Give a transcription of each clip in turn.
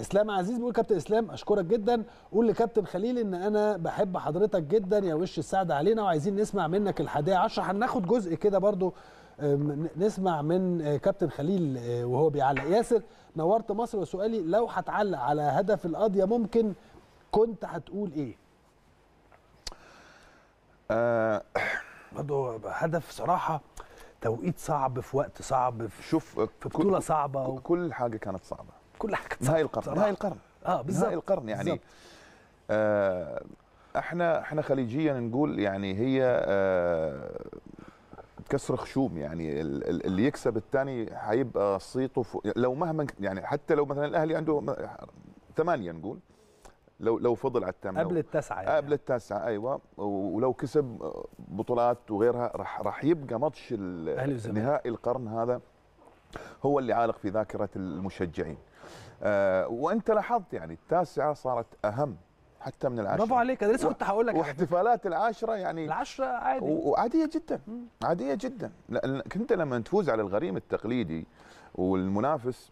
اسلام عزيز بيقول كابتن اسلام اشكرك جدا قول لكابتن خليل ان انا بحب حضرتك جدا يا وش السعد علينا وعايزين نسمع منك الحادية عشرة هناخد جزء كده برضو نسمع من آه، كابتن خليل آه، وهو بيعلق ياسر نورت مصر وسؤالي لو هتعلق على هدف القضية ممكن كنت هتقول ايه آه برضو هدف صراحة توقيت صعب في وقت صعب في شوف في بطولة صعبة كل حاجة كانت صعبة كل حاجه نهاية القرن نهاية القرن اه بالظبط نهاية القرن يعني آه احنا احنا خليجيا نقول يعني هي آه كسر خشوم يعني اللي يكسب الثاني هيبقى صيته فوق لو مهما يعني حتى لو مثلا الاهلي عنده ثمانيه نقول لو لو فضل على الثامنه قبل التاسعه يعني. قبل التاسعه ايوه ولو كسب بطولات وغيرها راح راح يبقى ماتش نهائي القرن هذا هو اللي عالق في ذاكره المشجعين آه، وانت لاحظت يعني التاسعه صارت اهم حتى من العاشره برافو عليك انا لسه كنت هقول لك واحتفالات العاشره يعني العاشره عادي وعاديه جدا عاديه جدا لانك انت لما تفوز على الغريم التقليدي والمنافس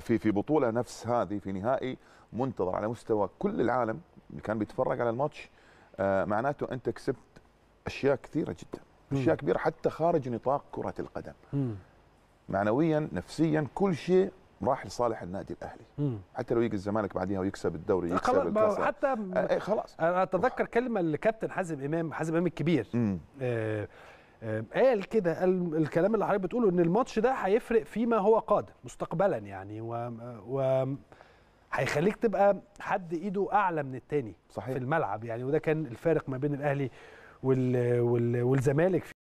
في في بطوله نفس هذه في نهائي منتظر على مستوى كل العالم اللي كان بيتفرج على الماتش آه، معناته انت كسبت اشياء كثيره جدا اشياء كبيره حتى خارج نطاق كره القدم معنويا نفسيا كل شيء راح لصالح النادي الاهلي مم. حتى لو يجي الزمالك بعديها ويكسب الدوري يكسب خلاص حتى آه إيه، خلاص انا اتذكر كلمه لكابتن حازم امام حازم امام الكبير آه، آه، قال كده قال الكلام اللي حضرتك بتقوله ان الماتش ده هيفرق فيما هو قادم مستقبلا يعني و, و هيخليك تبقى حد ايده اعلى من التاني صحيح. في الملعب يعني وده كان الفارق ما بين الاهلي وال... وال... والزمالك